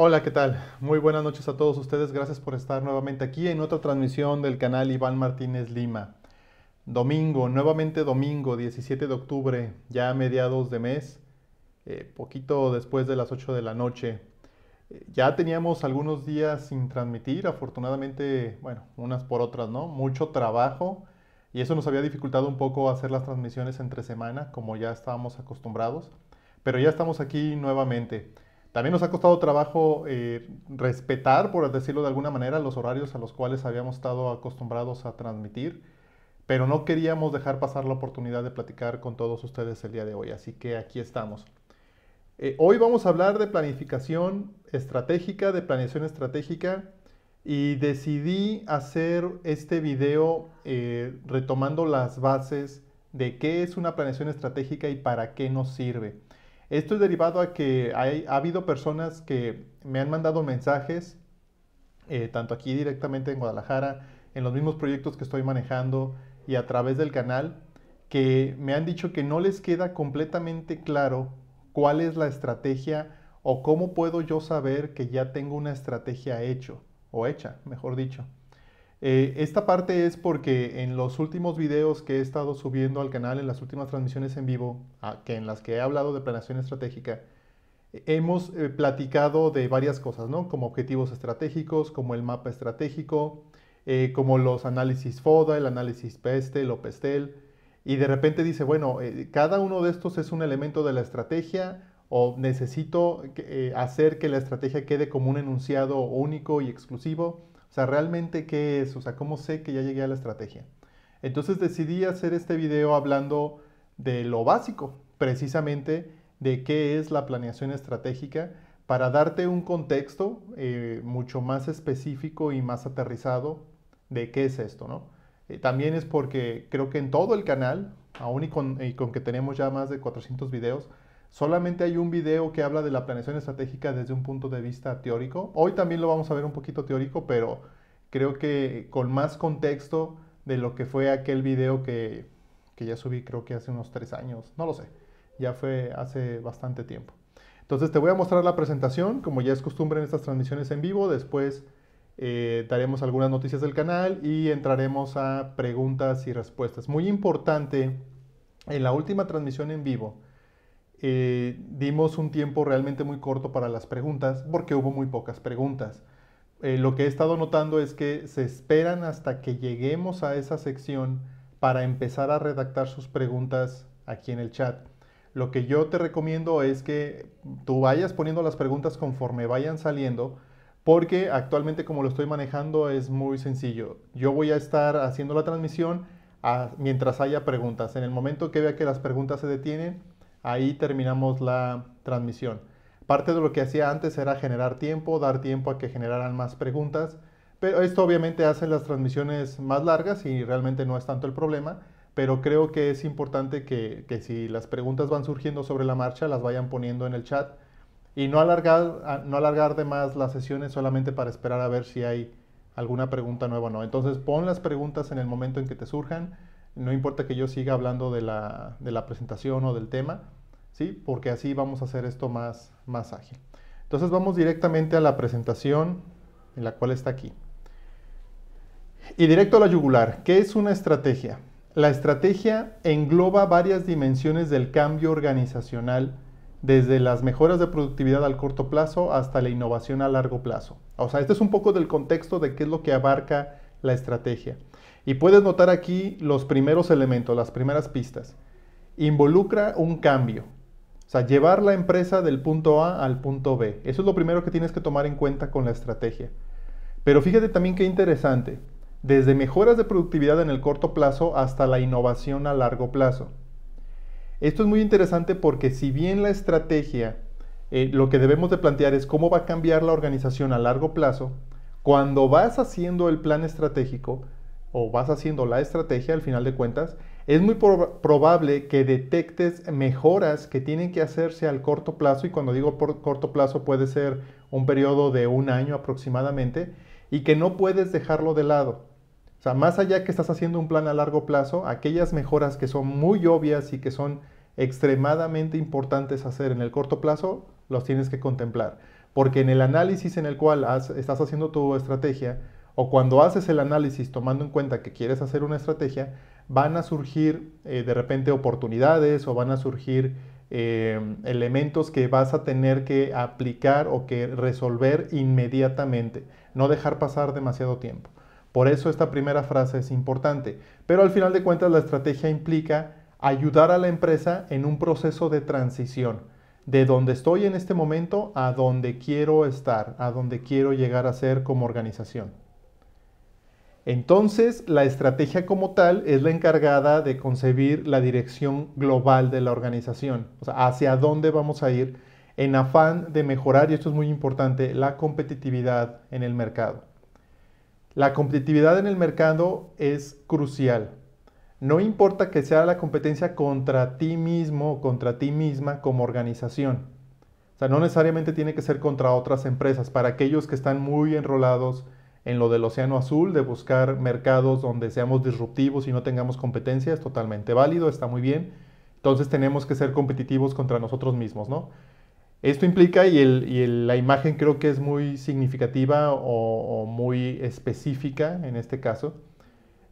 Hola, ¿qué tal? Muy buenas noches a todos ustedes. Gracias por estar nuevamente aquí en otra transmisión del canal Iván Martínez Lima. Domingo, nuevamente domingo, 17 de octubre, ya a mediados de mes, eh, poquito después de las 8 de la noche. Eh, ya teníamos algunos días sin transmitir, afortunadamente, bueno, unas por otras, ¿no? Mucho trabajo y eso nos había dificultado un poco hacer las transmisiones entre semana, como ya estábamos acostumbrados. Pero ya estamos aquí nuevamente. También nos ha costado trabajo eh, respetar, por decirlo de alguna manera, los horarios a los cuales habíamos estado acostumbrados a transmitir, pero no queríamos dejar pasar la oportunidad de platicar con todos ustedes el día de hoy, así que aquí estamos. Eh, hoy vamos a hablar de planificación estratégica, de planeación estratégica, y decidí hacer este video eh, retomando las bases de qué es una planeación estratégica y para qué nos sirve. Esto es derivado a que ha habido personas que me han mandado mensajes, eh, tanto aquí directamente en Guadalajara, en los mismos proyectos que estoy manejando y a través del canal, que me han dicho que no les queda completamente claro cuál es la estrategia o cómo puedo yo saber que ya tengo una estrategia hecho o hecha, mejor dicho. Eh, esta parte es porque en los últimos videos que he estado subiendo al canal, en las últimas transmisiones en vivo, que en las que he hablado de planeación estratégica, eh, hemos eh, platicado de varias cosas, ¿no? Como objetivos estratégicos, como el mapa estratégico, como los análisis FODA, el análisis PESTE, el PESTEL y de repente dice, bueno, cada uno de estos es un elemento de la estrategia o necesito hacer que la estrategia quede como un enunciado único y exclusivo o sea, realmente qué es, o sea, cómo sé que ya llegué a la estrategia. Entonces decidí hacer este video hablando de lo básico, precisamente de qué es la planeación estratégica, para darte un contexto eh, mucho más específico y más aterrizado de qué es esto, ¿no? Eh, también es porque creo que en todo el canal, aún y con, y con que tenemos ya más de 400 videos, Solamente hay un video que habla de la planeación estratégica desde un punto de vista teórico. Hoy también lo vamos a ver un poquito teórico, pero creo que con más contexto de lo que fue aquel video que, que ya subí creo que hace unos tres años, no lo sé, ya fue hace bastante tiempo. Entonces te voy a mostrar la presentación, como ya es costumbre en estas transmisiones en vivo, después eh, daremos algunas noticias del canal y entraremos a preguntas y respuestas. Muy importante, en la última transmisión en vivo, eh, dimos un tiempo realmente muy corto para las preguntas porque hubo muy pocas preguntas. Eh, lo que he estado notando es que se esperan hasta que lleguemos a esa sección para empezar a redactar sus preguntas aquí en el chat. Lo que yo te recomiendo es que tú vayas poniendo las preguntas conforme vayan saliendo, porque actualmente como lo estoy manejando es muy sencillo. Yo voy a estar haciendo la transmisión ah, mientras haya preguntas. En el momento que vea que las preguntas se detienen, Ahí terminamos la transmisión. Parte de lo que hacía antes era generar tiempo, dar tiempo a que generaran más preguntas, pero esto obviamente hace las transmisiones más largas y realmente no es tanto el problema, pero creo que es importante que, si las preguntas van surgiendo sobre la marcha, las vayan poniendo en el chat y no alargar, no alargar de más las sesiones solamente para esperar a ver si hay alguna pregunta nueva o no. Entonces pon las preguntas en el momento en que te surjan, no importa que yo siga hablando de la, presentación o del tema, ¿sí? Porque así vamos a hacer esto más, más ágil. Entonces vamos directamente a la presentación, en la cual está aquí. Y directo a la yugular, ¿qué es una estrategia? La estrategia engloba varias dimensiones del cambio organizacional, desde las mejoras de productividad al corto plazo hasta la innovación a largo plazo. O sea, este es un poco del contexto de qué es lo que abarca la estrategia. Y puedes notar aquí los primeros elementos, las primeras pistas. Involucra un cambio. O sea, llevar la empresa del punto A al punto B. Eso es lo primero que tienes que tomar en cuenta con la estrategia. Pero fíjate también qué interesante. Desde mejoras de productividad en el corto plazo hasta la innovación a largo plazo. Esto es muy interesante porque si bien la estrategia, eh, lo que debemos de plantear es cómo va a cambiar la organización a largo plazo, cuando vas haciendo el plan estratégico, o vas haciendo la estrategia al final de cuentas, es muy probable que detectes mejoras que tienen que hacerse al corto plazo, y cuando digo por corto plazo puede ser un periodo de un año aproximadamente, y que no puedes dejarlo de lado. O sea, más allá que estás haciendo un plan a largo plazo, aquellas mejoras que son muy obvias y que son extremadamente importantes hacer en el corto plazo, los tienes que contemplar. Porque en el análisis en el cual estás haciendo tu estrategia, o cuando haces el análisis tomando en cuenta que quieres hacer una estrategia, van a surgir eh, de repente oportunidades o van a surgir eh, elementos que vas a tener que aplicar o que resolver inmediatamente, no dejar pasar demasiado tiempo. Por eso esta primera frase es importante, pero al final de cuentas la estrategia implica ayudar a la empresa en un proceso de transición, de donde estoy en este momento a donde quiero estar, a donde quiero llegar a ser como organización. Entonces, la estrategia como tal es la encargada de concebir la dirección global de la organización, o sea, hacia dónde vamos a ir en afán de mejorar, y esto es muy importante, la competitividad en el mercado. La competitividad en el mercado es crucial. No importa que sea la competencia contra ti mismo o contra ti misma como organización. O sea, no necesariamente tiene que ser contra otras empresas. Para aquellos que están muy enrolados en lo del océano azul, de buscar mercados donde seamos disruptivos y no tengamos competencia, es totalmente válido, está muy bien. Entonces tenemos que ser competitivos contra nosotros mismos, ¿no? Esto implica, y, la imagen creo que es muy significativa o, muy específica en este caso,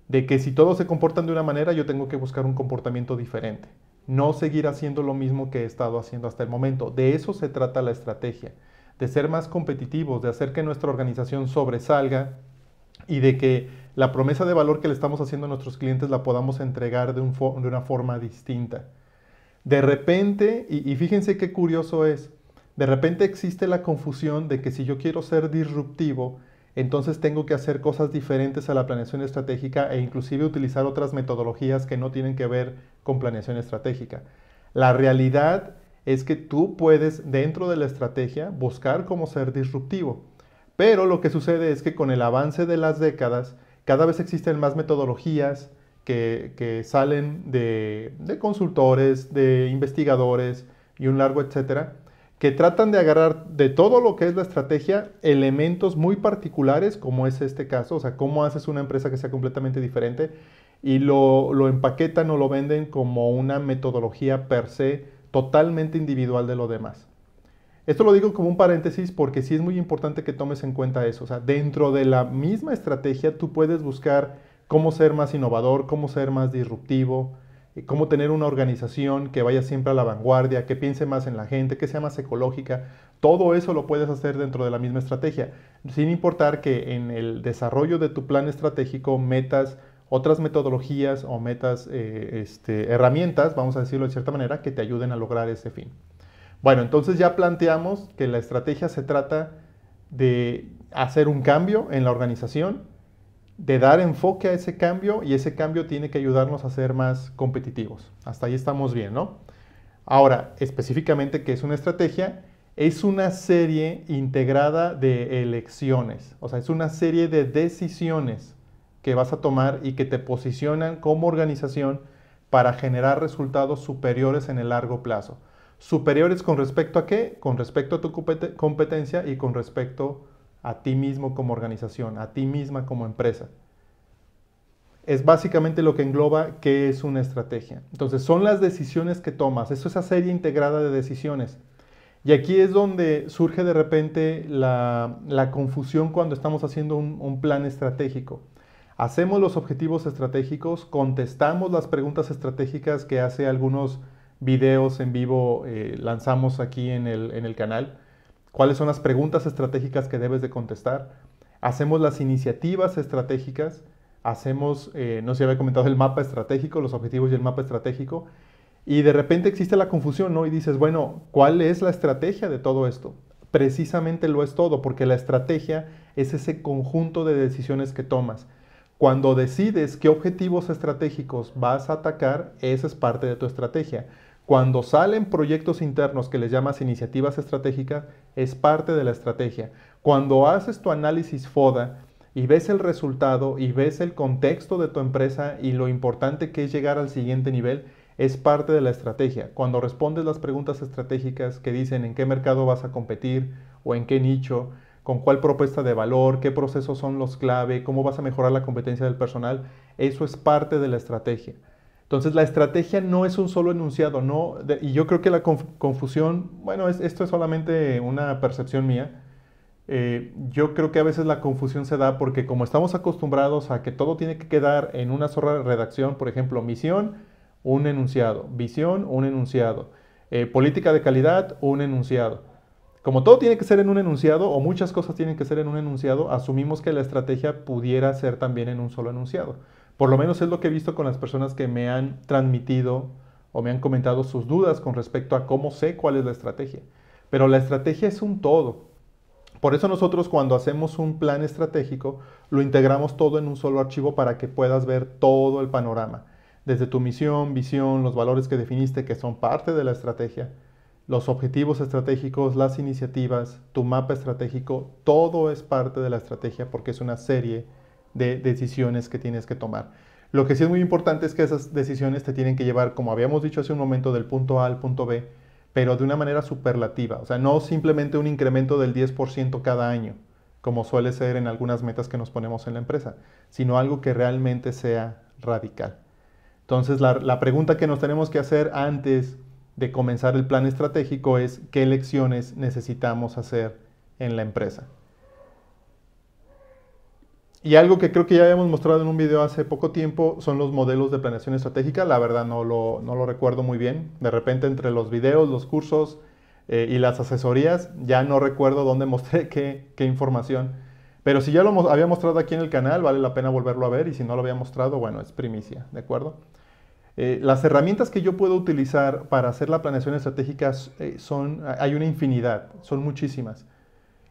de que si todos se comportan de una manera, yo tengo que buscar un comportamiento diferente. No seguir haciendo lo mismo que he estado haciendo hasta el momento. De eso se trata la estrategia de ser más competitivos, de hacer que nuestra organización sobresalga y de que la promesa de valor que le estamos haciendo a nuestros clientes la podamos entregar de, un de una forma distinta. De repente, y, y fíjense qué curioso es, de repente existe la confusión de que si yo quiero ser disruptivo, entonces tengo que hacer cosas diferentes a la planeación estratégica e inclusive utilizar otras metodologías que no tienen que ver con planeación estratégica. La realidad es que tú puedes dentro de la estrategia buscar cómo ser disruptivo. Pero lo que sucede es que con el avance de las décadas, cada vez existen más metodologías que, salen de, consultores, de investigadores y un largo etcétera, que tratan de agarrar de todo lo que es la estrategia elementos muy particulares, como es este caso, o sea, cómo haces una empresa que sea completamente diferente y lo, lo empaquetan o lo venden como una metodología per se totalmente individual de lo demás. Esto lo digo como un paréntesis porque sí es muy importante que tomes en cuenta eso. O sea, dentro de la misma estrategia tú puedes buscar cómo ser más innovador, cómo ser más disruptivo, eh, cómo tener una organización que vaya siempre a la vanguardia, que piense más en la gente, que sea más ecológica. Todo eso lo puedes hacer dentro de la misma estrategia, sin importar que en el desarrollo de tu plan estratégico metas otras metodologías o metas, eh, este, herramientas, vamos a decirlo de cierta manera, que te ayuden a lograr ese fin. Bueno, entonces ya planteamos que la estrategia se trata de hacer un cambio en la organización, de dar enfoque a ese cambio y ese cambio tiene que ayudarnos a ser más competitivos. Hasta ahí estamos bien, ¿no? Ahora, específicamente, ¿qué es una estrategia? Es una serie integrada de elecciones, o sea, es una serie de decisiones que vas a tomar y que te posicionan como organización para generar resultados superiores en el largo plazo. Superiores con respecto a qué? Con respecto a tu competencia y con respecto a ti mismo como organización, a ti misma como empresa. Es básicamente lo que engloba qué es una estrategia. Entonces son las decisiones que tomas, eso es esa serie integrada de decisiones. Y aquí es donde surge de repente la, confusión cuando estamos haciendo un plan estratégico. Hacemos los objetivos estratégicos, contestamos las preguntas estratégicas que hace algunos videos en vivo eh, lanzamos aquí en el, en el canal. ¿Cuáles son las preguntas estratégicas que debes de contestar? Hacemos las iniciativas estratégicas, hacemos, eh, no se si había comentado el mapa estratégico, los objetivos y el mapa estratégico, y de repente existe la confusión, ¿no? Y dices, bueno, ¿cuál es la estrategia de todo esto? Precisamente lo es todo, porque la estrategia es ese conjunto de decisiones que tomas. Cuando decides qué objetivos estratégicos vas a atacar, esa es parte de tu estrategia. Cuando salen proyectos internos que les llamas iniciativas estratégicas, es parte de la estrategia. Cuando haces tu análisis FODA y ves el resultado y ves el contexto de tu empresa y lo importante que es llegar al siguiente nivel, es parte de la estrategia. Cuando respondes las preguntas estratégicas que dicen en qué mercado vas a competir o en qué nicho, con cuál propuesta de valor, qué procesos son los clave, cómo vas a mejorar la competencia del personal. Eso es parte de la estrategia. Entonces la estrategia no es un solo enunciado, no, y yo creo que la confusión, bueno, esto es solamente una percepción mía. Eh, yo creo que a veces la confusión se da porque como estamos acostumbrados a que todo tiene que quedar en una sola redacción, por ejemplo, misión, un enunciado, visión, un enunciado, eh, política de calidad, un enunciado. Como todo tiene que ser en un enunciado, o muchas cosas tienen que ser en un enunciado, asumimos que la estrategia pudiera ser también en un solo enunciado. Por lo menos es lo que he visto con las personas que me han transmitido o me han comentado sus dudas con respecto a cómo sé cuál es la estrategia. Pero la estrategia es un todo. Por eso nosotros cuando hacemos un plan estratégico, lo integramos todo en un solo archivo para que puedas ver todo el panorama. Desde tu misión, visión, los valores que definiste que son parte de la estrategia, los objetivos estratégicos, las iniciativas, tu mapa estratégico, todo es parte de la estrategia porque es una serie de decisiones que tienes que tomar. Lo que sí es muy importante es que esas decisiones te tienen que llevar, como habíamos dicho hace un momento, del punto A al punto B, pero de una manera superlativa. O sea, no simplemente un incremento del 10% cada año, como suele ser en algunas metas que nos ponemos en la empresa, sino algo que realmente sea radical. Entonces, la, pregunta que nos tenemos que hacer antes de comenzar el plan estratégico es qué elecciones necesitamos hacer en la empresa. Y algo que creo que ya habíamos mostrado en un video hace poco tiempo son los modelos de planeación estratégica. La verdad no lo, no lo recuerdo muy bien. De repente entre los videos, los cursos eh, y las asesorías ya no recuerdo dónde mostré qué, qué información. Pero si ya lo había mostrado aquí en el canal, vale la pena volverlo a ver. Y si no lo había mostrado, bueno, es primicia, ¿de acuerdo? Eh, las herramientas que yo puedo utilizar para hacer la planeación estratégica eh, son, hay una infinidad, son muchísimas.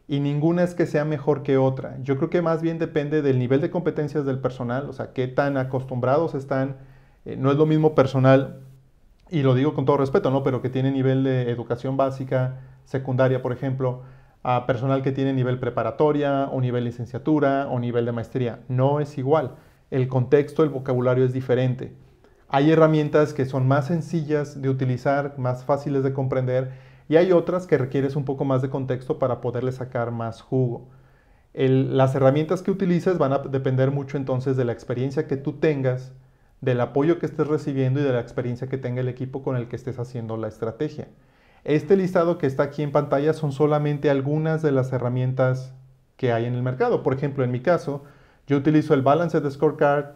Y ninguna es que sea mejor que otra. Yo creo que más bien depende del nivel de competencias del personal, o sea, qué tan acostumbrados están. Eh, no es lo mismo personal, y lo digo con todo respeto, ¿no? Pero que tiene nivel de educación básica, secundaria, por ejemplo, a personal que tiene nivel preparatoria o nivel licenciatura o nivel de maestría. No es igual. El contexto, el vocabulario es diferente. Hay herramientas que son más sencillas de utilizar, más fáciles de comprender y hay otras que requieres un poco más de contexto para poderle sacar más jugo. las herramientas que utilices van a depender mucho entonces de la experiencia que tú tengas, del apoyo que estés recibiendo y de la experiencia que tenga el equipo con el que estés haciendo la estrategia. Este listado que está aquí en pantalla son solamente algunas de las herramientas que hay en el mercado. Por ejemplo, en mi caso, yo utilizo el balance Balanced Scorecard,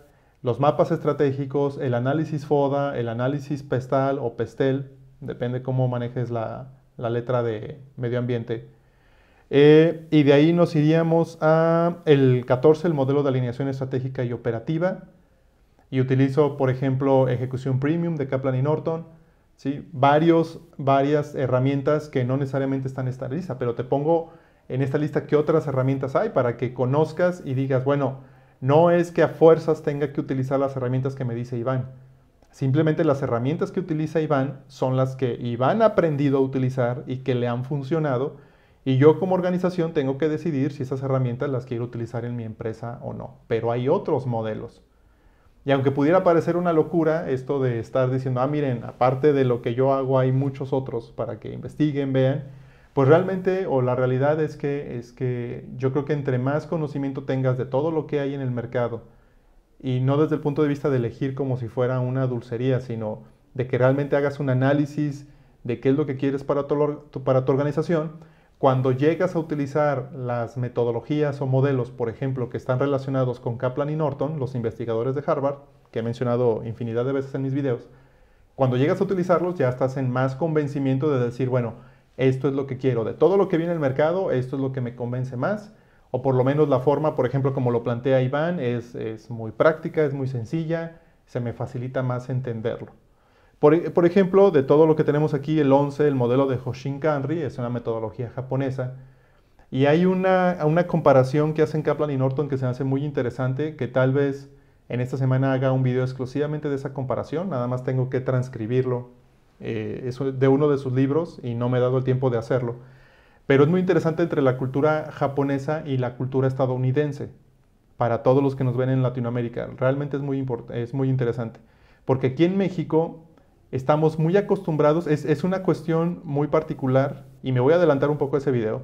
los mapas estratégicos, el análisis FODA, el análisis PESTAL o PESTEL, depende cómo manejes la, letra de medio ambiente. Eh, y de ahí nos iríamos a el 14, el modelo de alineación estratégica y operativa. Y utilizo, por ejemplo, ejecución premium de Kaplan y Norton. ¿sí? Varios, varias herramientas que no necesariamente están en esta lista, pero te pongo en esta lista qué otras herramientas hay para que conozcas y digas, bueno, no es que a fuerzas tenga que utilizar las herramientas que me dice Iván. Simplemente las herramientas que utiliza Iván son las que Iván ha aprendido a utilizar y que le han funcionado. Y yo como organización tengo que decidir si esas herramientas las quiero utilizar en mi empresa o no. Pero hay otros modelos. Y aunque pudiera parecer una locura esto de estar diciendo, ah, miren, aparte de lo que yo hago hay muchos otros para que investiguen, vean, pues realmente, o la realidad es que, es que yo creo que entre más conocimiento tengas de todo lo que hay en el mercado, y no desde el punto de vista de elegir como si fuera una dulcería, sino de que realmente hagas un análisis de qué es lo que quieres para tu, para tu organización, cuando llegas a utilizar las metodologías o modelos, por ejemplo, que están relacionados con Kaplan y Norton, los investigadores de Harvard, que he mencionado infinidad de veces en mis videos, cuando llegas a utilizarlos ya estás en más convencimiento de decir, bueno, esto es lo que quiero, de todo lo que viene el mercado, esto es lo que me convence más, o por lo menos la forma, por ejemplo, como lo plantea Iván, es, muy práctica, es muy sencilla, se me facilita más entenderlo. Por, ejemplo, de todo lo que tenemos aquí, el 11, el modelo de Hoshinkanri, es una metodología japonesa, y hay una, comparación que hacen Kaplan y Norton que se hace muy interesante, que tal vez en esta semana haga un video exclusivamente de esa comparación, nada más tengo que transcribirlo eh, es de uno de sus libros y no me he dado el tiempo de hacerlo. Pero es muy interesante entre la cultura japonesa y la cultura estadounidense, para todos los que nos ven en Latinoamérica. Realmente es muy, es muy interesante, porque aquí en México estamos muy acostumbrados, es, es una cuestión muy particular, y me voy a adelantar un poco ese video,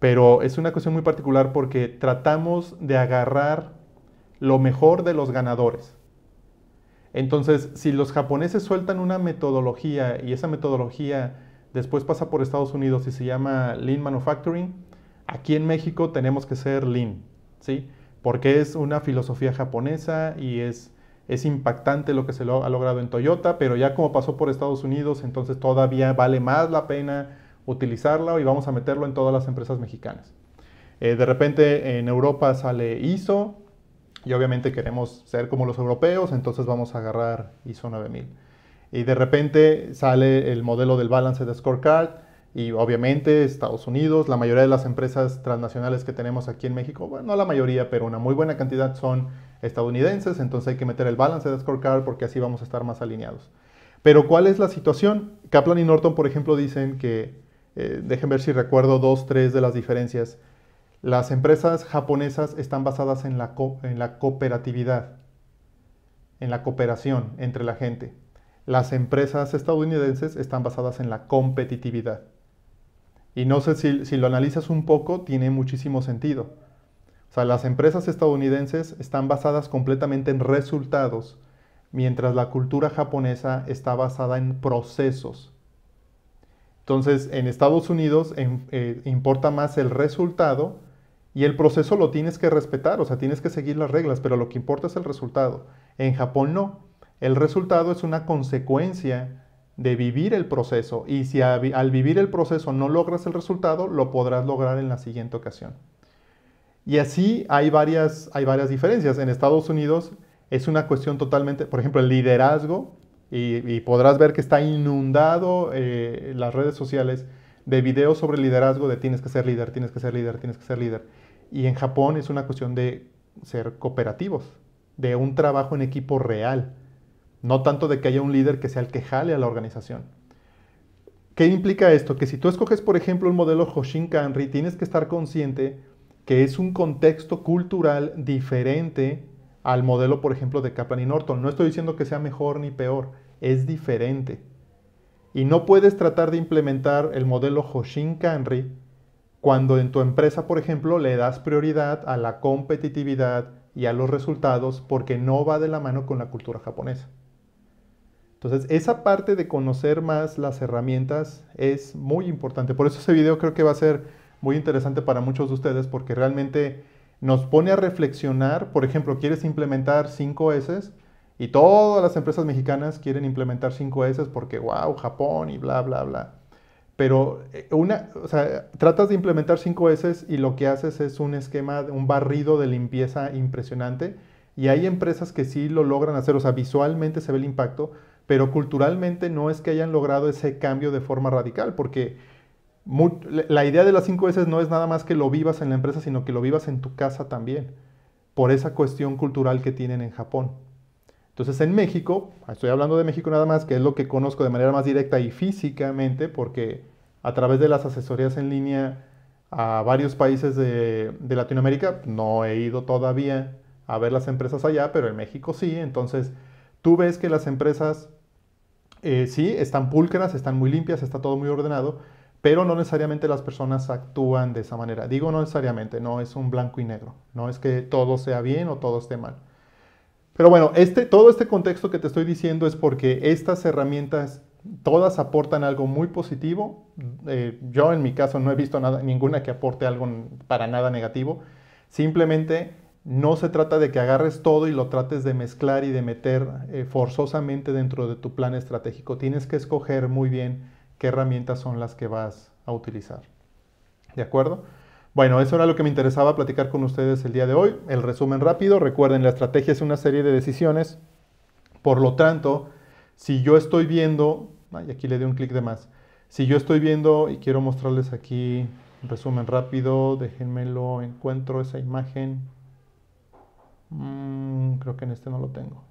pero es una cuestión muy particular porque tratamos de agarrar lo mejor de los ganadores. Entonces, si los japoneses sueltan una metodología y esa metodología después pasa por Estados Unidos y se llama Lean Manufacturing, aquí en México tenemos que ser Lean, ¿sí? Porque es una filosofía japonesa y es, impactante lo que se lo ha logrado en Toyota, pero ya como pasó por Estados Unidos, entonces todavía vale más la pena utilizarla y vamos a meterlo en todas las empresas mexicanas. Eh, de repente en Europa sale ISO, y obviamente queremos ser como los europeos, entonces vamos a agarrar ISO 9000. Y de repente sale el modelo del balance de Scorecard y obviamente Estados Unidos, la mayoría de las empresas transnacionales que tenemos aquí en México, bueno, no la mayoría, pero una muy buena cantidad son estadounidenses, entonces hay que meter el balance de Scorecard porque así vamos a estar más alineados. Pero ¿cuál es la situación? Kaplan y Norton, por ejemplo, dicen que, eh, dejen ver si recuerdo dos, tres de las diferencias. Las empresas japonesas están basadas en la, cooperatividad, en la cooperación entre la gente. Las empresas estadounidenses están basadas en la competitividad. Y no sé si, lo analizas un poco, tiene muchísimo sentido. O sea, las empresas estadounidenses están basadas completamente en resultados, mientras la cultura japonesa está basada en procesos. Entonces, en Estados Unidos em, eh, importa más el resultado y el proceso lo tienes que respetar, o sea, tienes que seguir las reglas, pero lo que importa es el resultado. En Japón no. El resultado es una consecuencia de vivir el proceso y si al vivir el proceso no logras el resultado, lo podrás lograr en la siguiente ocasión. Y así hay varias, hay varias diferencias. En Estados Unidos es una cuestión totalmente, por ejemplo, el liderazgo, y, podrás ver que está inundado eh, las redes sociales de videos sobre liderazgo, de tienes que ser líder, tienes que ser líder, tienes que ser líder. Y en Japón es una cuestión de ser cooperativos, de un trabajo en equipo real, no tanto de que haya un líder que sea el que jale a la organización. ¿Qué implica esto? Que si tú escoges, por ejemplo, el modelo Hoshinkanri, tienes que estar consciente que es un contexto cultural diferente al modelo, por ejemplo, de Kaplan y Norton. No estoy diciendo que sea mejor ni peor, es diferente. Y no puedes tratar de implementar el modelo Hoshinkanri cuando en tu empresa, por ejemplo, le das prioridad a la competitividad y a los resultados porque no va de la mano con la cultura japonesa. Entonces, esa parte de conocer más las herramientas es muy importante. Por eso ese video creo que va a ser muy interesante para muchos de ustedes porque realmente nos pone a reflexionar. Por ejemplo, quieres implementar 5 S y todas las empresas mexicanas quieren implementar 5 S porque, wow, Japón y bla, bla, bla pero eh, una, o sea, tratas de implementar 5S y lo que haces es un esquema, un barrido de limpieza impresionante. Y hay empresas que sí lo logran hacer, o sea, visualmente se ve el impacto, pero culturalmente no es que hayan logrado ese cambio de forma radical, porque la idea de las 5S no es nada más que lo vivas en la empresa, sino que lo vivas en tu casa también, por esa cuestión cultural que tienen en Japón. Entonces en México, estoy hablando de México nada más, que es lo que conozco de manera más directa y físicamente, porque a través de las asesorías en línea a varios países de, Latinoamérica. No he ido todavía a ver las empresas allá, pero en México sí. Entonces, tú ves que las empresas eh, sí están pulcras, están muy limpias, está todo muy ordenado, pero no necesariamente las personas actúan de esa manera. Digo no necesariamente, no es un blanco y negro. No es que todo sea bien o todo esté mal. Pero bueno, este, todo este contexto que te estoy diciendo es porque estas herramientas todas aportan algo muy positivo. Eh, yo en mi caso no he visto nada, ninguna que aporte algo para nada negativo. Simplemente no se trata de que agarres todo y lo trates de mezclar y de meter eh, forzosamente dentro de tu plan estratégico. Tienes que escoger muy bien qué herramientas son las que vas a utilizar. ¿De acuerdo? Bueno, eso era lo que me interesaba platicar con ustedes el día de hoy. El resumen rápido, recuerden, la estrategia es una serie de decisiones. Por lo tanto, si yo estoy viendo, y aquí le di un clic de más, si yo estoy viendo y quiero mostrarles aquí un resumen rápido, déjenmelo, encuentro esa imagen. Mm, creo que en este no lo tengo.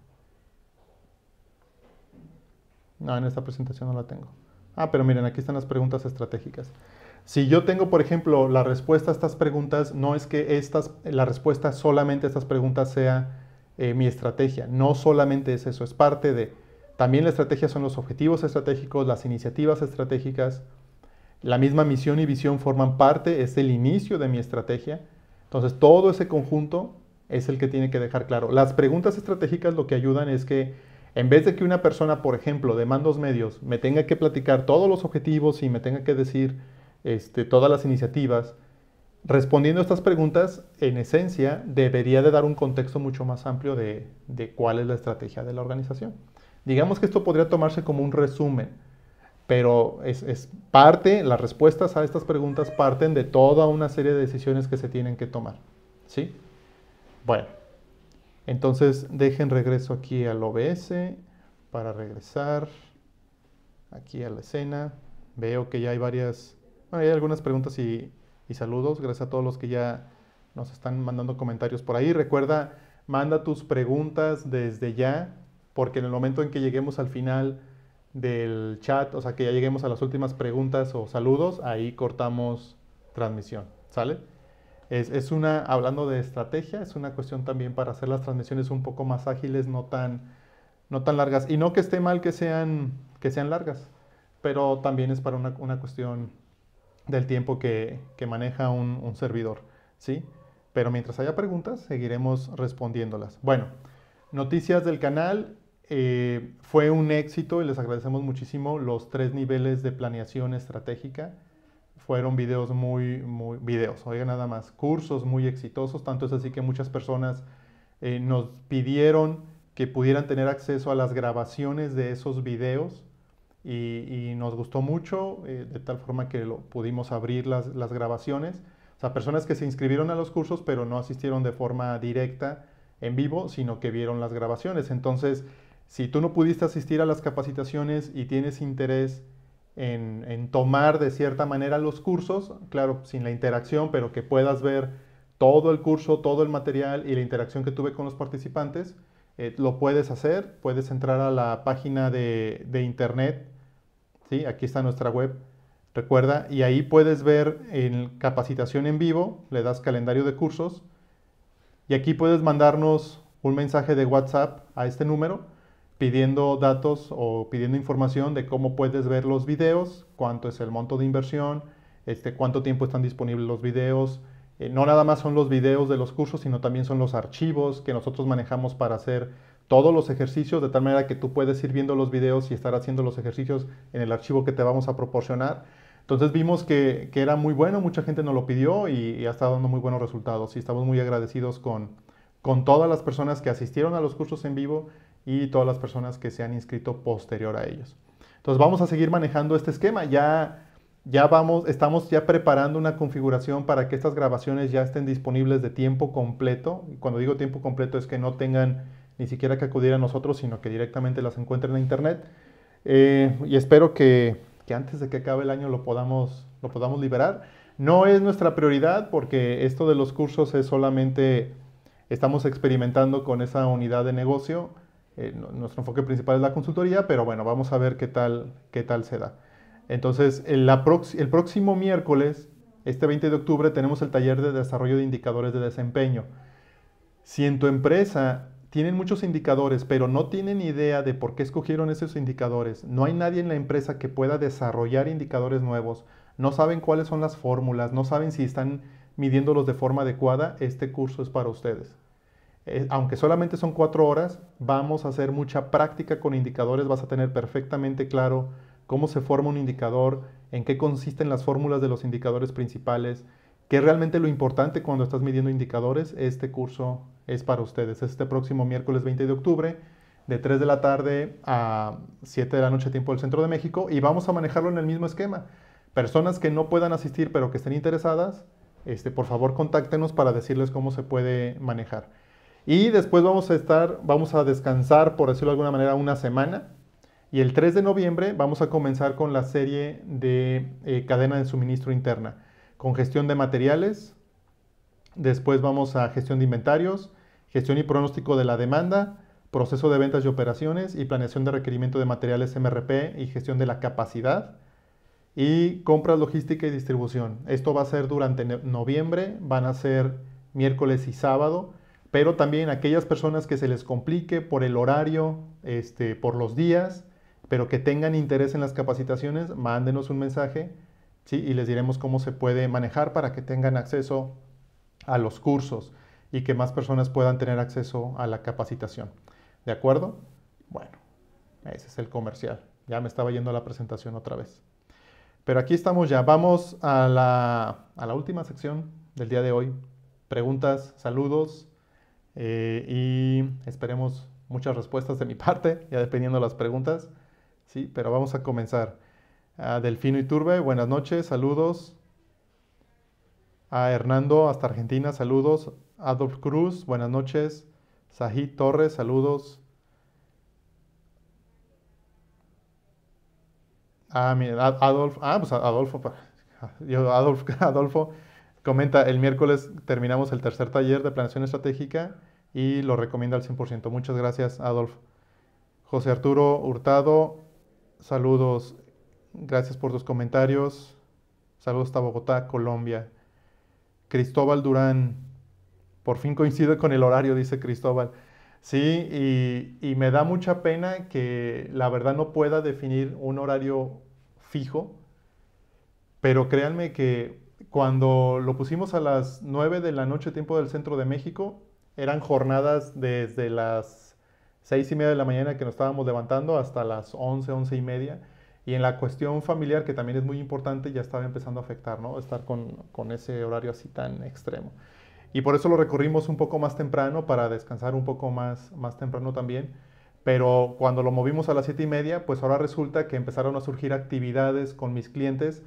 No, en esta presentación no la tengo. Ah, pero miren, aquí están las preguntas estratégicas. Si yo tengo, por ejemplo, la respuesta a estas preguntas, no es que estas, la respuesta solamente a estas preguntas sea eh, mi estrategia. No solamente es eso, es parte de también la estrategia son los objetivos estratégicos, las iniciativas estratégicas. La misma misión y visión forman parte, es el inicio de mi estrategia. Entonces, todo ese conjunto es el que tiene que dejar claro. Las preguntas estratégicas lo que ayudan es que en vez de que una persona, por ejemplo, de mandos medios, me tenga que platicar todos los objetivos y me tenga que decir este, todas las iniciativas, respondiendo a estas preguntas, en esencia, debería de dar un contexto mucho más amplio de cuál es la estrategia de la organización. Digamos que esto podría tomarse como un resumen, pero es, parte, las respuestas a estas preguntas parten de toda una serie de decisiones que se tienen que tomar. ¿Sí? Bueno, entonces dejen regreso aquí al OBS para regresar aquí a la escena. Veo que ya hay varias, hay algunas preguntas y, y saludos. Gracias a todos los que ya nos están mandando comentarios por ahí. Recuerda, manda tus preguntas desde ya porque en el momento en que lleguemos al final del chat, o sea, que ya lleguemos a las últimas preguntas o saludos, ahí cortamos transmisión, ¿sale? Es, una, hablando de estrategia, es una cuestión también para hacer las transmisiones un poco más ágiles, no tan, no tan largas. Y no que esté mal que sean, que sean largas, pero también es para una, cuestión del tiempo que, maneja un, servidor, ¿sí? Pero mientras haya preguntas, seguiremos respondiéndolas. Bueno, Noticias del canal. Eh, fue un éxito y les agradecemos muchísimo los tres niveles de planeación estratégica. Fueron videos muy, muy, videos, oiga nada más, cursos muy exitosos, tanto es así que muchas personas eh, nos pidieron que pudieran tener acceso a las grabaciones de esos videos y, nos gustó mucho, eh, de tal forma que lo, pudimos abrir las, las grabaciones. O sea, personas que se inscribieron a los cursos pero no asistieron de forma directa, en vivo, sino que vieron las grabaciones. Entonces, si tú no pudiste asistir a las capacitaciones y tienes interés en, tomar de cierta manera los cursos, claro, sin la interacción, pero que puedas ver todo el curso, todo el material y la interacción que tuve con los participantes, eh, lo puedes hacer, puedes entrar a la página de, internet, ¿sí? aquí está nuestra web, recuerda, y ahí puedes ver en capacitación en vivo, le das calendario de cursos, y aquí puedes mandarnos un mensaje de WhatsApp a este número pidiendo datos o pidiendo información de cómo puedes ver los videos, cuánto es el monto de inversión, este, cuánto tiempo están disponibles los videos. Eh, no nada más son los videos de los cursos, sino también son los archivos que nosotros manejamos para hacer todos los ejercicios, de tal manera que tú puedes ir viendo los videos y estar haciendo los ejercicios en el archivo que te vamos a proporcionar. Entonces vimos que, era muy bueno, mucha gente nos lo pidió y, ha estado dando muy buenos resultados. Y estamos muy agradecidos con, con todas las personas que asistieron a los cursos en vivo y todas las personas que se han inscrito posterior a ellos. Entonces vamos a seguir manejando este esquema. Ya, ya vamos, estamos ya preparando una configuración para que estas grabaciones ya estén disponibles de tiempo completo. Y cuando digo tiempo completo es que no tengan ni siquiera que acudir a nosotros, sino que directamente las encuentren en internet. Eh, y espero que, antes de que acabe el año lo podamos, lo podamos liberar. No es nuestra prioridad porque esto de los cursos es solamente, estamos experimentando con esa unidad de negocio. Eh, nuestro enfoque principal es la consultoría, pero bueno, vamos a ver qué tal, qué tal se da. Entonces, el, el próximo miércoles, este 20 de octubre, tenemos el taller de desarrollo de indicadores de desempeño. Si en tu empresa tienen muchos indicadores, pero no tienen idea de por qué escogieron esos indicadores. No hay nadie en la empresa que pueda desarrollar indicadores nuevos. No saben cuáles son las fórmulas, no saben si están midiéndolos de forma adecuada. Este curso es para ustedes. Eh, aunque solamente son cuatro horas, vamos a hacer mucha práctica con indicadores. Vas a tener perfectamente claro cómo se forma un indicador, en qué consisten las fórmulas de los indicadores principales, que realmente lo importante cuando estás midiendo indicadores, este curso es para ustedes. Este próximo miércoles 20 de octubre, de 3 de la tarde a 7 de la noche, tiempo del centro de México, y vamos a manejarlo en el mismo esquema. Personas que no puedan asistir pero que estén interesadas, este, por favor contáctenos para decirles cómo se puede manejar. Y después vamos a estar, vamos a descansar, por decirlo de alguna manera, una semana. Y el 3 de noviembre vamos a comenzar con la serie de eh, cadena de suministro interna con gestión de materiales. Después vamos a gestión de inventarios, gestión y pronóstico de la demanda, proceso de ventas y operaciones y planeación de requerimiento de materiales MRP y gestión de la capacidad y compras, logística y distribución. Esto va a ser durante noviembre, van a ser miércoles y sábado, pero también aquellas personas que se les complique por el horario, este, por los días, pero que tengan interés en las capacitaciones, mándenos un mensaje y les diremos cómo se puede manejar para que tengan acceso a los cursos y que más personas puedan tener acceso a la capacitación. ¿De acuerdo? Bueno, ese es el comercial. Ya me estaba yendo a la presentación otra vez. Pero aquí estamos ya. Vamos a la, última sección del día de hoy. Preguntas, saludos eh, y esperemos muchas respuestas de mi parte, ya dependiendo de las preguntas. Sí, pero vamos a comenzar. A Delfino Iturbe, buenas noches, saludos. A Hernando, hasta Argentina, saludos. Adolf Cruz, buenas noches. Sajid Torres, saludos. Ah, mira, Adolfo, ah, pues Adolfo, yo Adolfo comenta, el miércoles terminamos el tercer taller de planeación estratégica y lo recomiendo al 100%. Muchas gracias, Adolf. José Arturo Hurtado, saludos. Gracias por tus comentarios. Saludos hasta Bogotá, Colombia. Cristóbal Durán. Por fin coincide con el horario, dice Cristóbal. Sí, y, y, me da mucha pena que la verdad no pueda definir un horario fijo, pero créanme que cuando lo pusimos a las 9 de la noche tiempo del centro de México, eran jornadas desde las 6 y media de la mañana que nos estábamos levantando hasta las 11, 11 y media y en la cuestión familiar, que también es muy importante, ya estaba empezando a afectar, ¿no? Estar con, ese horario así tan extremo. Y por eso lo recorrimos un poco más temprano, para descansar un poco más, más temprano también. Pero cuando lo movimos a las siete y media, pues ahora resulta que empezaron a surgir actividades con mis clientes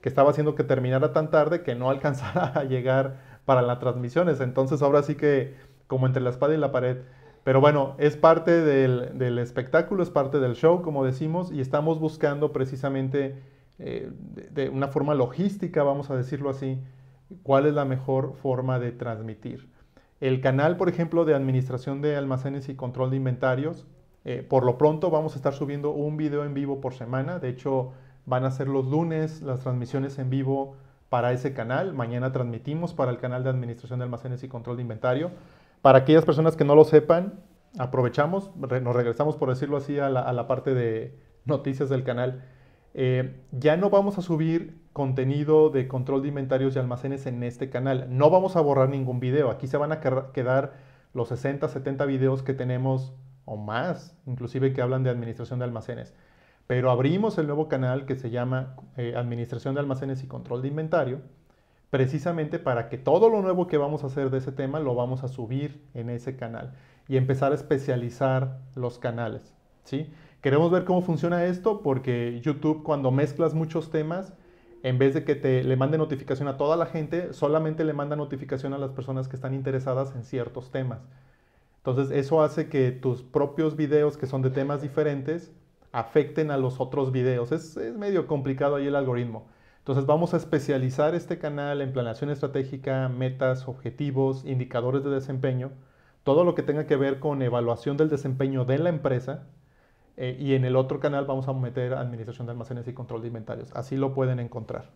que estaba haciendo que terminara tan tarde que no alcanzara a llegar para las transmisiones. Entonces ahora sí que como entre la espada y la pared. Pero bueno, es parte del, espectáculo, es parte del show, como decimos, y estamos buscando precisamente eh, de, una forma logística, vamos a decirlo así, cuál es la mejor forma de transmitir. El canal, por ejemplo, de administración de almacenes y control de inventarios, eh, por lo pronto vamos a estar subiendo un video en vivo por semana. De hecho, van a ser los lunes las transmisiones en vivo para ese canal. Mañana transmitimos para el canal de administración de almacenes y control de inventario. Para aquellas personas que no lo sepan, aprovechamos, nos regresamos por decirlo así a la, parte de noticias del canal. Eh, ya no vamos a subir contenido de control de inventarios y almacenes en este canal. No vamos a borrar ningún video. Aquí se van a quedar los 60, 70 videos que tenemos o más, inclusive que hablan de administración de almacenes. Pero abrimos el nuevo canal que se llama eh, Administración de Almacenes y Control de Inventario precisamente para que todo lo nuevo que vamos a hacer de ese tema lo vamos a subir en ese canal y empezar a especializar los canales, ¿sí? Queremos ver cómo funciona esto porque YouTube cuando mezclas muchos temas, en vez de que te le mande notificación a toda la gente, solamente le manda notificación a las personas que están interesadas en ciertos temas. Entonces eso hace que tus propios videos que son de temas diferentes afecten a los otros videos. Es, es medio complicado ahí el algoritmo. Entonces vamos a especializar este canal en planeación estratégica, metas, objetivos, indicadores de desempeño, todo lo que tenga que ver con evaluación del desempeño de la empresa. Eh, y en el otro canal vamos a meter administración de almacenes y control de inventarios. Así lo pueden encontrar.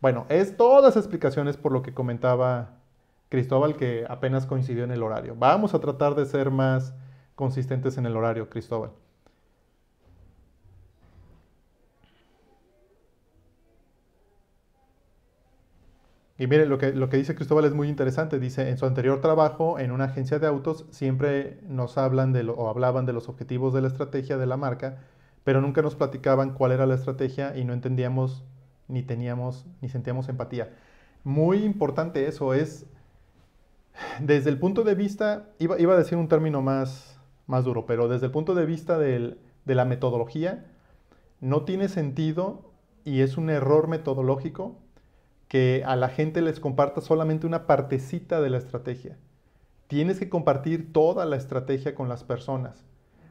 Bueno, es todas explicaciones por lo que comentaba Cristóbal, que apenas coincidió en el horario. Vamos a tratar de ser más consistentes en el horario, Cristóbal. Y miren, lo que, lo que dice Cristóbal es muy interesante. Dice, en su anterior trabajo en una agencia de autos siempre nos hablan de lo, o hablaban de los objetivos de la estrategia de la marca, pero nunca nos platicaban cuál era la estrategia y no entendíamos ni teníamos ni sentíamos empatía. Muy importante eso es, desde el punto de vista, iba, a decir un término más, más duro, pero desde el punto de vista del, de la metodología, no tiene sentido y es un error metodológico que a la gente les comparta solamente una partecita de la estrategia. Tienes que compartir toda la estrategia con las personas.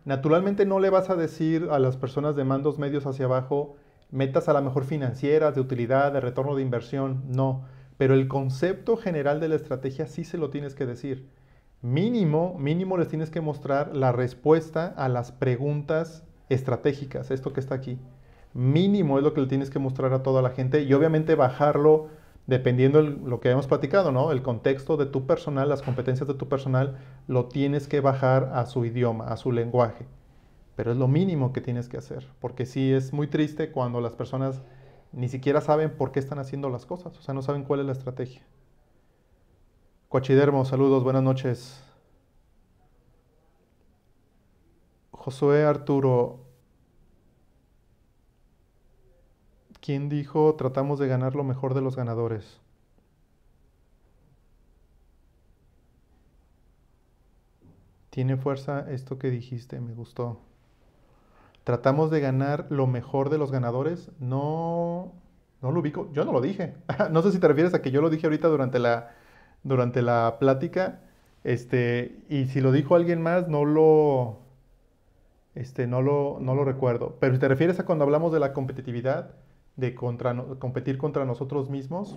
Naturalmente no le vas a decir a las personas de mandos medios hacia abajo metas a la mejor financieras, de utilidad, de retorno de inversión, no. Pero el concepto general de la estrategia sí se lo tienes que decir. Mínimo, mínimo les tienes que mostrar la respuesta a las preguntas estratégicas, esto que está aquí mínimo es lo que le tienes que mostrar a toda la gente y obviamente bajarlo dependiendo de lo que hemos platicado, ¿no? El contexto de tu personal, las competencias de tu personal, lo tienes que bajar a su idioma, a su lenguaje. Pero es lo mínimo que tienes que hacer, porque sí es muy triste cuando las personas ni siquiera saben por qué están haciendo las cosas, o sea, no saben cuál es la estrategia. Coachidermo, saludos, buenas noches. Josué Arturo, ¿Quién dijo tratamos de ganar lo mejor de los ganadores? Tiene fuerza esto que dijiste, me gustó. Tratamos de ganar lo mejor de los ganadores. No, no lo ubico. Yo no lo dije. no sé si te refieres a que yo lo dije ahorita durante la, durante la plática. Este, y si lo dijo alguien más, no lo, este, no lo, no lo recuerdo. Pero si te refieres a cuando hablamos de la competitividad, de competir contra nosotros mismos,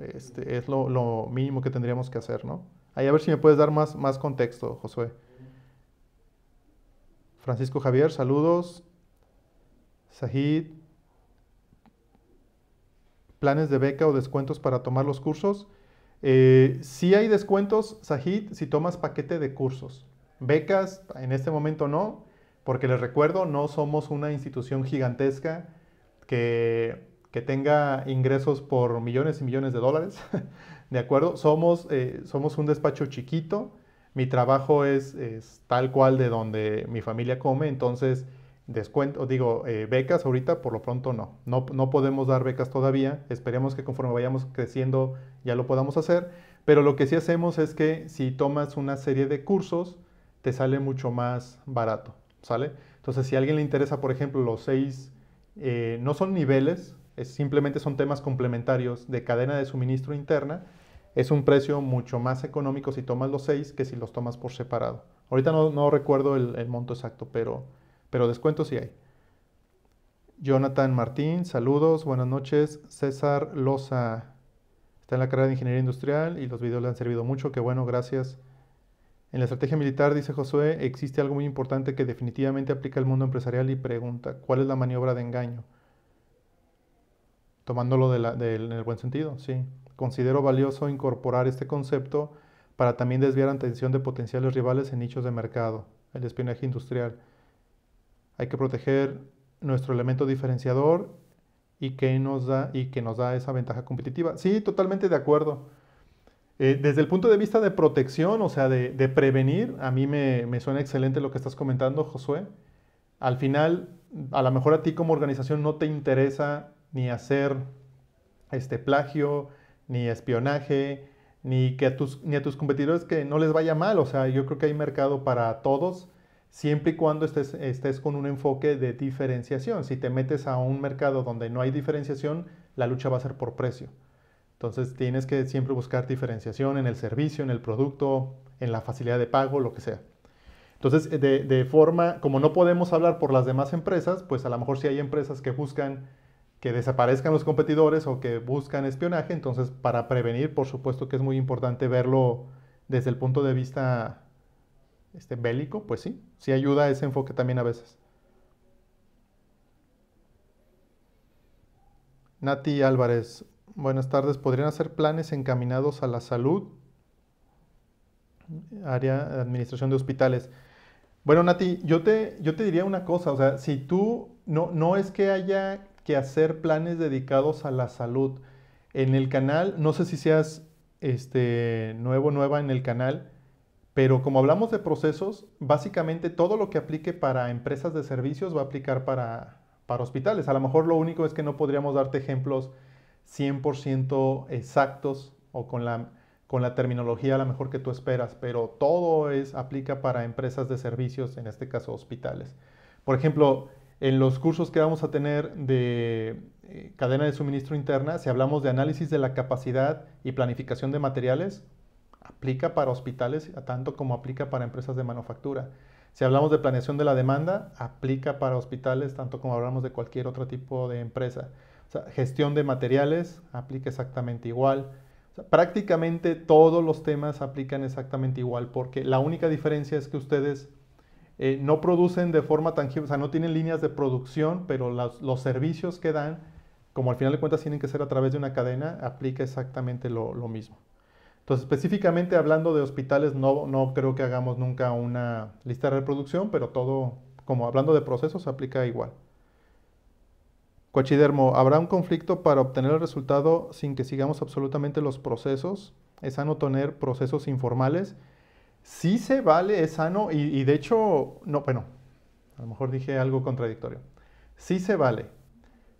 este, es lo, mínimo que tendríamos que hacer, ¿no? a ver si me puedes dar más, más contexto, Josué. Francisco Javier, saludos. Sahid, planes de beca o descuentos para tomar los cursos. si eh, sí hay descuentos, Sahid, si tomas paquete de cursos. Becas, en este momento no, porque les recuerdo, no somos una institución gigantesca que, tenga ingresos por millones y millones de dólares, ¿de acuerdo? Somos, eh, somos un despacho chiquito, mi trabajo es, tal cual de donde mi familia come, entonces descuento, digo, eh, becas ahorita por lo pronto no. no. no, podemos dar becas todavía, esperemos que conforme vayamos creciendo ya lo podamos hacer, pero lo que sí hacemos es que si tomas una serie de cursos, te sale mucho más barato, ¿sale? Entonces si a alguien le interesa, por ejemplo, los seis eh, no son niveles, simplemente son temas complementarios de cadena de suministro interna. Es un precio mucho más económico si tomas los seis que si los tomas por separado. Ahorita no, recuerdo el, monto exacto, pero, pero descuento sí hay. Jonathan Martín, saludos, buenas noches. César Loza está en la carrera de Ingeniería Industrial y los videos le han servido mucho, qué bueno, gracias. En la estrategia militar, dice Josué, existe algo muy importante que definitivamente aplica al mundo empresarial y pregunta, ¿cuál es la maniobra de engaño? Tomándolo en el buen sentido, sí. Considero valioso incorporar este concepto para también desviar la atención de potenciales rivales en nichos de mercado, el espionaje industrial. Hay que proteger nuestro elemento diferenciador y nos da, y que nos da esa ventaja competitiva. Sí, totalmente de acuerdo. Eh, desde el punto de vista de protección, o sea, de, prevenir, a mí me, suena excelente lo que estás comentando, Josué. Al final, a lo mejor a ti como organización no te interesa ni hacer este plagio, ni espionaje, ni, que a tus, ni a tus competidores que no les vaya mal. O sea, yo creo que hay mercado para todos, siempre y cuando estés con un enfoque de diferenciación. Si te metes a un mercado donde no hay diferenciación, la lucha va a ser por precio. Entonces tienes que siempre buscar diferenciación en el servicio, en el producto, en la facilidad de pago, lo que sea. Entonces, de, forma, como no podemos hablar por las demás empresas, pues a lo mejor si hay empresas que buscan que desaparezcan los competidores o que buscan espionaje, entonces para prevenir, por supuesto que es muy importante verlo desde el punto de vista este, bélico, pues sí, sí ayuda ese enfoque también a veces. Nati Álvarez, Buenas tardes. ¿Podrían hacer planes encaminados a la salud? Área de administración de hospitales. Bueno, Nati, yo te, yo te diría una cosa. O sea, si tú no, es que haya que hacer planes dedicados a la salud. En el canal, no sé si seas este, nuevo, nueva en el canal, pero como hablamos de procesos, básicamente todo lo que aplique para empresas de servicios va a aplicar para, para hospitales. A lo mejor lo único es que no podríamos darte ejemplos 100% exactos o con la, con la terminología a lo mejor que tú esperas, pero todo es, aplica para empresas de servicios, en este caso hospitales. Por ejemplo, en los cursos que vamos a tener de eh, cadena de suministro interna, si hablamos de análisis de la capacidad y planificación de materiales, aplica para hospitales tanto como aplica para empresas de manufactura. Si hablamos de planeación de la demanda, aplica para hospitales tanto como hablamos de cualquier otro tipo de empresa gestión de materiales aplica exactamente igual. prácticamente todos los temas aplican exactamente igual porque la única diferencia es que ustedes eh, no producen de forma tangible, o sea, no tienen líneas de producción, pero los, servicios que dan, como al final de cuentas tienen que ser a través de una cadena, aplica exactamente lo, lo mismo. Entonces, específicamente hablando de hospitales, no, no, creo que hagamos nunca una lista de reproducción, pero todo, como hablando de procesos, aplica igual. Coachidermo, ¿habrá un conflicto para obtener el resultado sin que sigamos absolutamente los procesos? ¿Es sano tener procesos informales? Sí se vale, es sano y, de hecho, no, bueno, a lo mejor dije algo contradictorio. Sí se vale.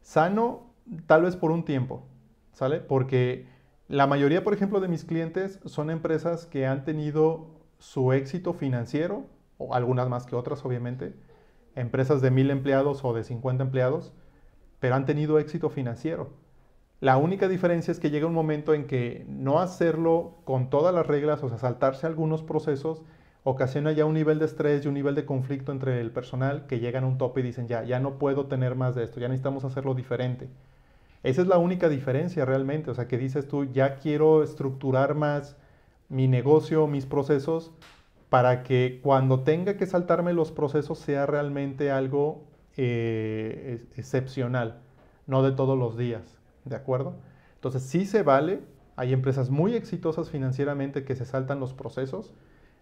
Sano tal vez por un tiempo, ¿sale? Porque la mayoría, por ejemplo, de mis clientes son empresas que han tenido su éxito financiero, o algunas más que otras, obviamente, empresas de mil empleados o de 50 empleados, pero han tenido éxito financiero. La única diferencia es que llega un momento en que no hacerlo con todas las reglas, o sea, saltarse algunos procesos, ocasiona ya un nivel de estrés y un nivel de conflicto entre el personal que llegan a un tope y dicen, ya, ya no puedo tener más de esto, ya necesitamos hacerlo diferente. Esa es la única diferencia realmente, o sea, que dices tú, ya quiero estructurar más mi negocio, mis procesos, para que cuando tenga que saltarme los procesos sea realmente algo eh, excepcional, no de todos los días, ¿de acuerdo? Entonces sí se vale, hay empresas muy exitosas financieramente que se saltan los procesos,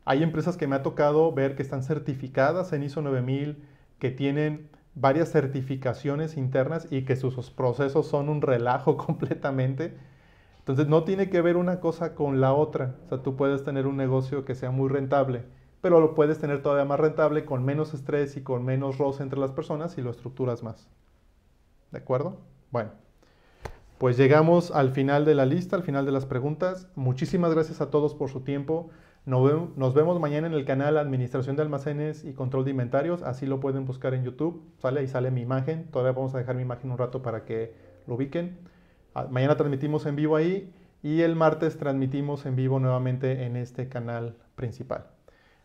hay empresas que me ha tocado ver que están certificadas en ISO 9000, que tienen varias certificaciones internas y que sus procesos son un relajo completamente. Entonces no tiene que ver una cosa con la otra. O sea, tú puedes tener un negocio que sea muy rentable pero lo puedes tener todavía más rentable con menos estrés y con menos roce entre las personas y lo estructuras más. ¿De acuerdo? Bueno, pues llegamos al final de la lista, al final de las preguntas. Muchísimas gracias a todos por su tiempo. Nos vemos mañana en el canal Administración de Almacenes y Control de Inventarios. Así lo pueden buscar en YouTube. Sale ahí sale mi imagen. Todavía vamos a dejar mi imagen un rato para que lo ubiquen. Ah, mañana transmitimos en vivo ahí y el martes transmitimos en vivo nuevamente en este canal principal.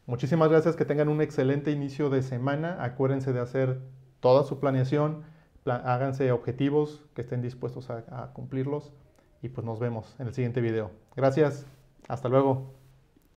Muchísimas gracias, que tengan un excelente inicio de semana. Acuérdense de hacer toda su planeación, háganse objetivos, que estén dispuestos a, a cumplirlos y pues nos vemos en el siguiente video. Gracias, hasta luego.